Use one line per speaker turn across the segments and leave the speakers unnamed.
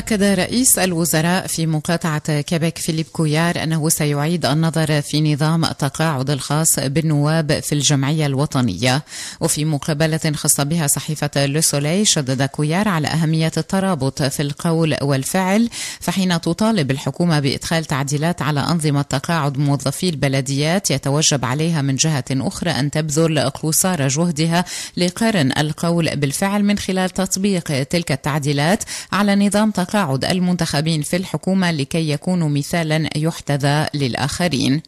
أكد رئيس الوزراء في مقاطعة كيبك فيليب كويار أنه سيعيد النظر في نظام التقاعد الخاص بالنواب في الجمعية الوطنية وفي مقابلة خاصة بها صحيفة لوسولي شدد كويار على أهمية الترابط في القول والفعل فحين تطالب الحكومة بإدخال تعديلات على أنظمة تقاعد موظفي البلديات يتوجب عليها من جهة أخرى أن تبذل قصارى جهدها لقرن القول بالفعل من خلال تطبيق تلك التعديلات على نظام تقاعد تقاعد المنتخبين في الحكومة لكي يكونوا مثالا يحتذى للآخرين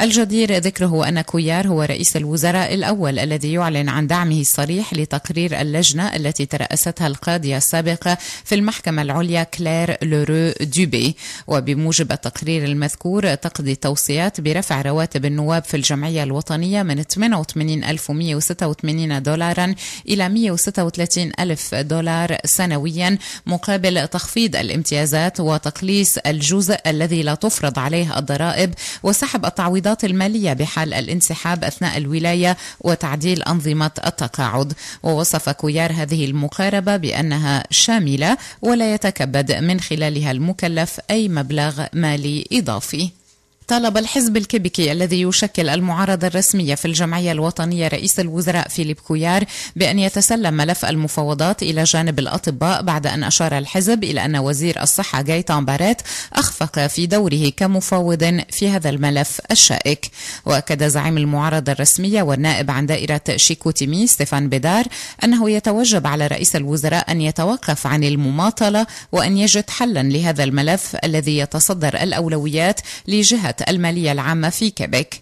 الجدير ذكره أن كويار هو رئيس الوزراء الأول الذي يعلن عن دعمه الصريح لتقرير اللجنة التي ترأستها القاضية السابقة في المحكمة العليا كلير لورو دوبي وبموجب التقرير المذكور تقضي التوصيات برفع رواتب النواب في الجمعية الوطنية من 88186 دولارا إلى 136 ألف دولار سنويا مقابل تخفيض الامتيازات وتقليص الجزء الذي لا تفرض عليه الضرائب وسحب التعويضات التعويضات المالية بحال الانسحاب أثناء الولاية وتعديل أنظمة التقاعد ووصف كويار هذه المقاربة بأنها شاملة ولا يتكبد من خلالها المكلف أي مبلغ مالي إضافي طالب الحزب الكيبيكي الذي يشكل المعارضة الرسمية في الجمعية الوطنية رئيس الوزراء فيليب كويار بأن يتسلم ملف المفاوضات إلى جانب الأطباء بعد أن أشار الحزب إلى أن وزير الصحة غايتان بارات أخفق في دوره كمفاوض في هذا الملف الشائك وأكد زعيم المعارضة الرسمية والنائب عن دائرة شيكوتيمي ستيفان بيدار أنه يتوجب على رئيس الوزراء أن يتوقف عن المماطلة وأن يجد حلا لهذا الملف الذي يتصدر الأولويات لجهة المالية العامة في كيبك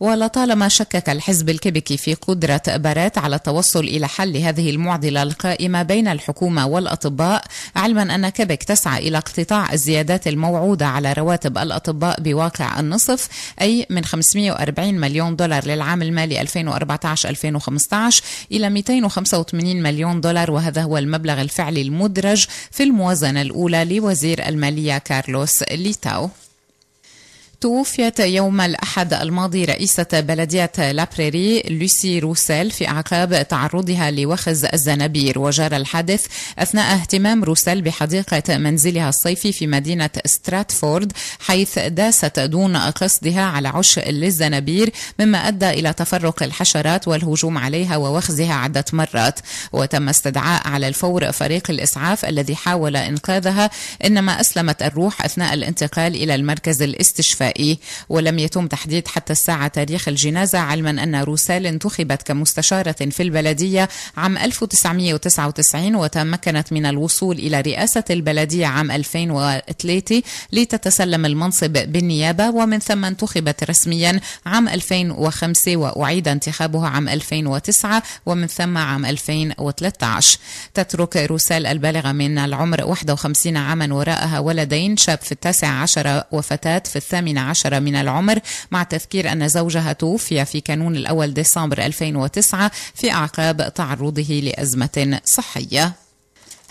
ولطالما شكك الحزب الكيبيكي في قدرة بارات على التوصل إلى حل هذه المعضلة القائمة بين الحكومة والأطباء علما أن كيبيك تسعى إلى اقتطاع الزيادات الموعودة على رواتب الأطباء بواقع النصف أي من 540 مليون دولار للعام المالي 2014-2015 إلى 285 مليون دولار وهذا هو المبلغ الفعلي المدرج في الموازنة الأولى لوزير المالية كارلوس ليتاو توفيت يوم الأحد الماضي رئيسة بلدية لابريري لوسي روسيل في أعقاب تعرضها لوخز الزنابير وجرى الحادث أثناء اهتمام روسيل بحديقة منزلها الصيفي في مدينة ستراتفورد حيث داست دون قصدها على عش للزنابير مما أدى إلى تفرق الحشرات والهجوم عليها ووخزها عدة مرات وتم استدعاء على الفور فريق الإسعاف الذي حاول إنقاذها إنما أسلمت الروح أثناء الانتقال إلى المركز الاستشفائي النهائي ولم يتم تحديد حتى الساعة تاريخ الجنازة علما أن روسال انتخبت كمستشارة في البلدية عام 1999 وتمكنت من الوصول إلى رئاسة البلدية عام 2003 لتتسلم المنصب بالنيابة ومن ثم انتخبت رسميا عام 2005 وأعيد انتخابها عام 2009 ومن ثم عام 2013 تترك روسال البالغة من العمر 51 عاما وراءها ولدين شاب في التاسع عشر وفتاة في الثامنة عشر من العمر مع تذكير أن زوجها توفي في كانون الأول ديسمبر 2009 في أعقاب تعرضه لأزمة صحية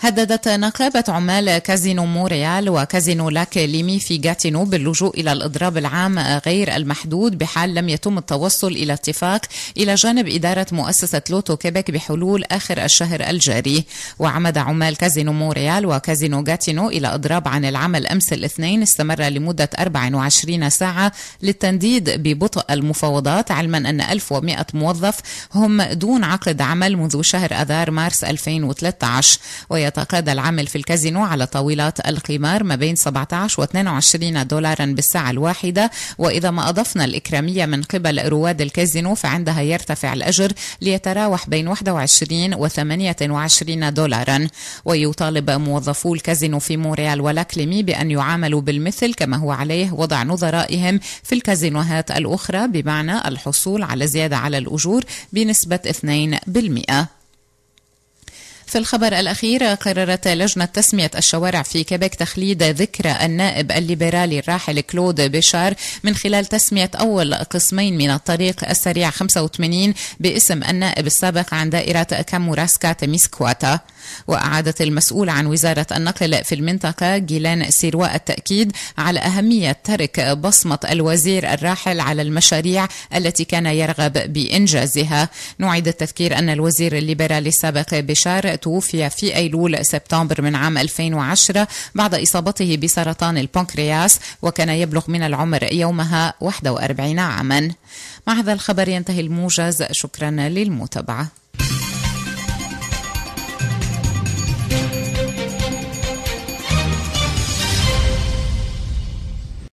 هددت نقابة عمال كازينو موريال وكازينو لاكليمي في جاتينو باللجوء إلى الإضراب العام غير المحدود بحال لم يتم التوصل إلى اتفاق إلى جانب إدارة مؤسسة لوتو كيبك بحلول آخر الشهر الجاري وعمد عمال كازينو موريال وكازينو جاتينو إلى إضراب عن العمل أمس الاثنين استمر لمدة 24 ساعة للتنديد ببطء المفاوضات علما أن 1100 موظف هم دون عقد عمل منذ شهر أذار مارس 2013 وي يتقاضى العمل في الكازينو على طاولات القمار ما بين 17 و 22 دولارا بالساعة الواحدة وإذا ما أضفنا الإكرامية من قبل رواد الكازينو فعندها يرتفع الأجر ليتراوح بين 21 و 28 دولارا ويطالب موظفو الكازينو في مونريال ولاكليمي بأن يعاملوا بالمثل كما هو عليه وضع نظرائهم في الكازينوهات الأخرى بمعنى الحصول على زيادة على الأجور بنسبة 2% في الخبر الأخير قررت لجنة تسمية الشوارع في كيبيك تخليد ذكرى النائب الليبرالي الراحل كلود بيشار من خلال تسمية أول قسمين من الطريق السريع 85 باسم النائب السابق عن دائرة كاموراسكا تميسكواتا وأعادت المسؤول عن وزارة النقل في المنطقة جيلان سيرواء التأكيد على أهمية ترك بصمة الوزير الراحل على المشاريع التي كان يرغب بإنجازها نعيد التذكير أن الوزير الليبرالي السابق بشار توفي في أيلول سبتمبر من عام 2010 بعد إصابته بسرطان البنكرياس وكان يبلغ من العمر يومها 41 عاما مع هذا الخبر ينتهي الموجز شكرا للمتابعة